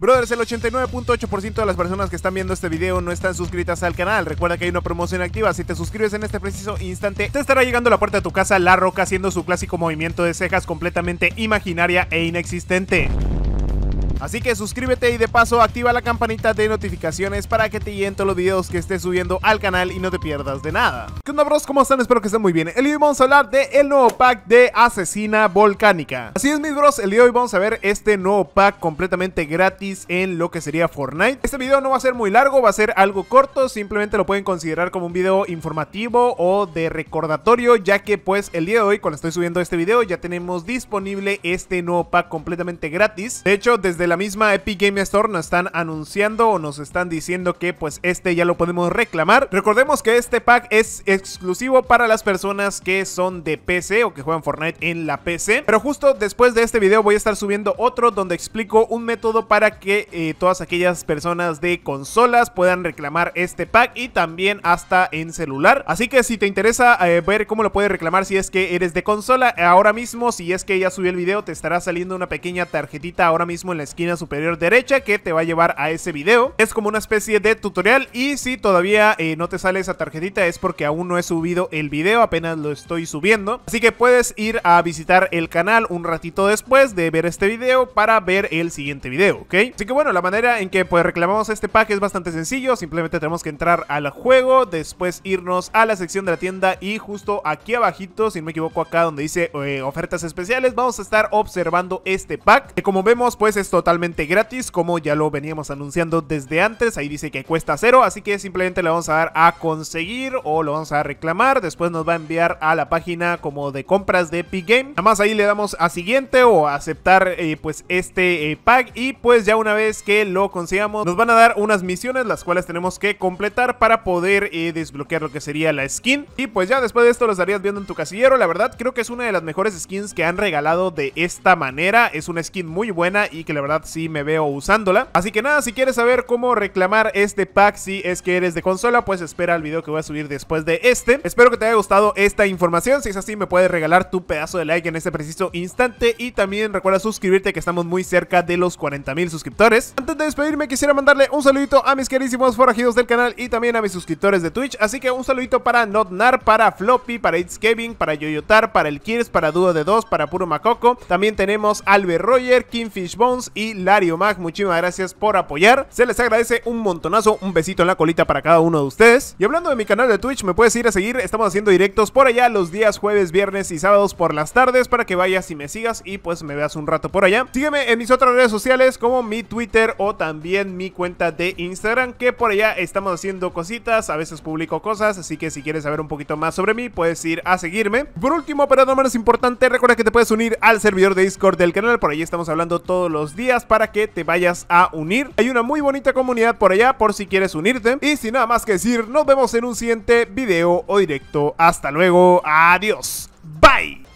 Brothers, el 89.8% de las personas que están viendo este video no están suscritas al canal. Recuerda que hay una promoción activa. Si te suscribes en este preciso instante, te estará llegando a la puerta de tu casa La Roca haciendo su clásico movimiento de cejas completamente imaginaria e inexistente. Así que suscríbete y de paso activa la campanita de notificaciones para que te lleguen todos los videos que estés subiendo al canal y no te pierdas de nada. ¿Qué onda bros? ¿Cómo están? Espero que estén muy bien. El día de hoy vamos a hablar del el nuevo pack de Asesina Volcánica. Así es mis bros, el día de hoy vamos a ver este nuevo pack completamente gratis en lo que sería Fortnite. Este video no va a ser muy largo, va a ser algo corto, simplemente lo pueden considerar como un video informativo o de recordatorio, ya que pues el día de hoy cuando estoy subiendo este video ya tenemos disponible este nuevo pack completamente gratis. De hecho, desde la misma Epic Game Store nos están anunciando o nos están diciendo que pues este ya lo podemos reclamar. Recordemos que este pack es exclusivo para las personas que son de PC o que juegan Fortnite en la PC. Pero justo después de este video voy a estar subiendo otro donde explico un método para que eh, todas aquellas personas de consolas puedan reclamar este pack y también hasta en celular. Así que si te interesa eh, ver cómo lo puedes reclamar si es que eres de consola, ahora mismo si es que ya subí el video te estará saliendo una pequeña tarjetita ahora mismo en la superior derecha que te va a llevar a ese video. Es como una especie de tutorial y si todavía eh, no te sale esa tarjetita es porque aún no he subido el video, apenas lo estoy subiendo. Así que puedes ir a visitar el canal un ratito después de ver este video para ver el siguiente video, ¿ok? Así que bueno, la manera en que pues reclamamos este pack es bastante sencillo, simplemente tenemos que entrar al juego, después irnos a la sección de la tienda y justo aquí abajito, si no me equivoco acá donde dice eh, ofertas especiales, vamos a estar observando este pack, que como vemos pues esto totalmente gratis, como ya lo veníamos anunciando desde antes. Ahí dice que cuesta cero, así que simplemente le vamos a dar a conseguir o lo vamos a reclamar. Después nos va a enviar a la página como de compras de Epic Game. Nada más ahí le damos a siguiente o aceptar eh, pues este eh, pack y pues ya una vez que lo consigamos nos van a dar unas misiones las cuales tenemos que completar para poder eh, desbloquear lo que sería la skin. Y pues ya después de esto lo estarías viendo en tu casillero. La verdad creo que es una de las mejores skins que han regalado de esta manera. Es una skin muy buena y que la verdad si me veo usándola. Así que nada, si quieres saber cómo reclamar este pack si es que eres de consola, pues espera el video que voy a subir después de este. Espero que te haya gustado esta información. Si es así, me puedes regalar tu pedazo de like en este preciso instante. Y también recuerda suscribirte que estamos muy cerca de los 40 mil suscriptores. Antes de despedirme, quisiera mandarle un saludito a mis queridísimos forajidos del canal y también a mis suscriptores de Twitch. Así que un saludito para Notnar, para Floppy, para It's Kevin, para Yoyotar, para el Kirs, para Dudo de 2, para Puro Macoco. También tenemos Albert Roger, Kingfish Bones y Lario Mag. Muchísimas gracias por apoyar. Se les agradece un montonazo. Un besito en la colita para cada uno de ustedes. Y hablando de mi canal de Twitch, me puedes ir a seguir. Estamos haciendo directos por allá los días jueves, viernes y sábados por las tardes para que vayas y me sigas y pues me veas un rato por allá. Sígueme en mis otras redes sociales como mi Twitter o también mi cuenta de Instagram que por allá estamos haciendo cositas. A veces publico cosas, así que si quieres saber un poquito más sobre mí, puedes ir a seguirme. Por último, pero no menos importante, recuerda que te puedes unir al servidor de Discord del canal. Por ahí estamos hablando todos los días para que te vayas a unir. Hay una muy bonita comunidad por allá por si quieres unirte. Y sin nada más que decir, nos vemos en un siguiente video o directo. Hasta luego, adiós, bye.